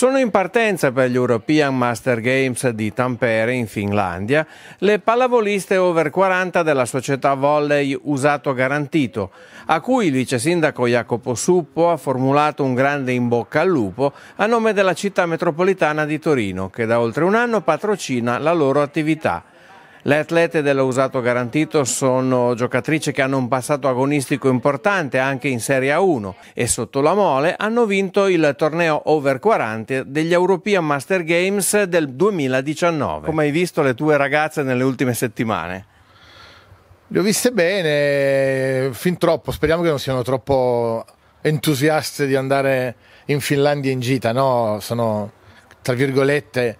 Sono in partenza per gli European Master Games di Tampere in Finlandia le pallavoliste over 40 della società volley Usato Garantito, a cui il vice sindaco Jacopo Suppo ha formulato un grande in bocca al lupo a nome della città metropolitana di Torino, che da oltre un anno patrocina la loro attività. Le atlete dell'Usato Garantito sono giocatrici che hanno un passato agonistico importante anche in Serie A1 e sotto la mole hanno vinto il torneo over 40 degli European Master Games del 2019. Come hai visto le tue ragazze nelle ultime settimane? Le ho viste bene, fin troppo, speriamo che non siano troppo entusiaste di andare in Finlandia in gita, no? Sono, tra virgolette,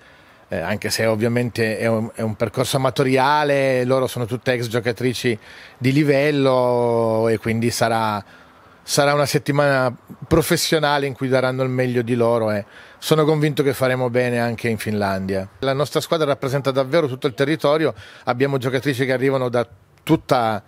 eh, anche se ovviamente è un, è un, percorso amatoriale, loro sono tutte ex giocatrici di livello e quindi sarà, sarà una settimana professionale in cui daranno il meglio di loro e sono convinto che faremo bene anche in Finlandia. La nostra squadra rappresenta davvero tutto il territorio, abbiamo giocatrici che arrivano da tutta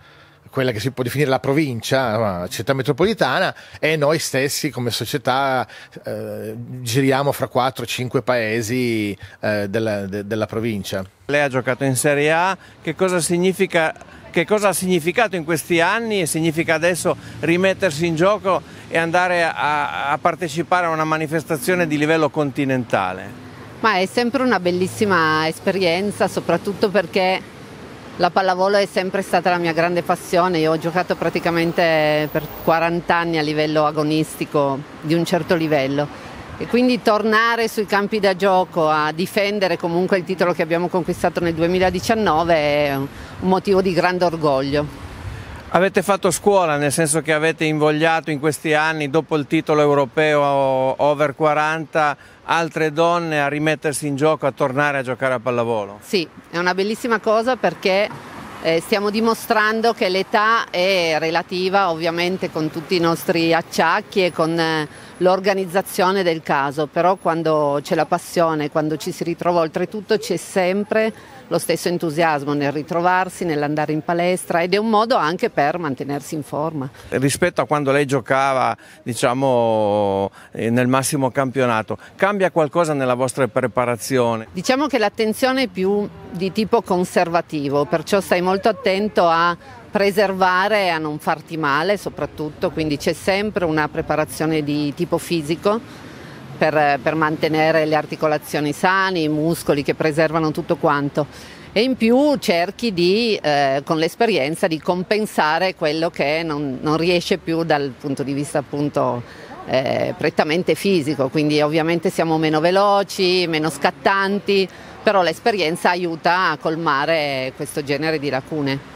quella che si può definire la provincia, la città metropolitana, e noi stessi come società eh, giriamo fra 4-5 paesi eh, della, de, della provincia. Lei ha giocato in Serie A, che cosa significa che cosa ha significato in questi anni e significa adesso rimettersi in gioco e andare a, a partecipare a una manifestazione di livello continentale? Ma è sempre una bellissima esperienza, soprattutto perché la pallavolo è sempre stata la mia grande passione, io ho giocato praticamente per 40 anni a livello agonistico di un certo livello e quindi tornare sui campi da gioco a difendere comunque il titolo che abbiamo conquistato nel 2019 è un motivo di grande orgoglio. Avete fatto scuola, nel senso che avete invogliato in questi anni, dopo il titolo europeo over 40, altre donne a rimettersi in gioco, a tornare a giocare a pallavolo. Sì, è una bellissima cosa perché eh, stiamo dimostrando che l'età è relativa ovviamente con tutti i nostri acciacchi e con eh, l'organizzazione del caso, però quando c'è la passione, quando ci si ritrova oltretutto c'è sempre lo stesso entusiasmo nel ritrovarsi, nell'andare in palestra ed è un modo anche per mantenersi in forma. Rispetto a quando lei giocava diciamo, eh, nel massimo campionato, cambia qualcosa nella vostra preparazione? Diciamo che l'attenzione è più di tipo conservativo, perciò stai molto attento a preservare e a non farti male soprattutto, quindi c'è sempre una preparazione di tipo fisico per, per mantenere le articolazioni sane, i muscoli che preservano tutto quanto e in più cerchi di, eh, con l'esperienza di compensare quello che non, non, riesce più dal punto di vista appunto eh, prettamente fisico, quindi ovviamente siamo meno veloci, meno scattanti, però l'esperienza aiuta a colmare questo genere di lacune.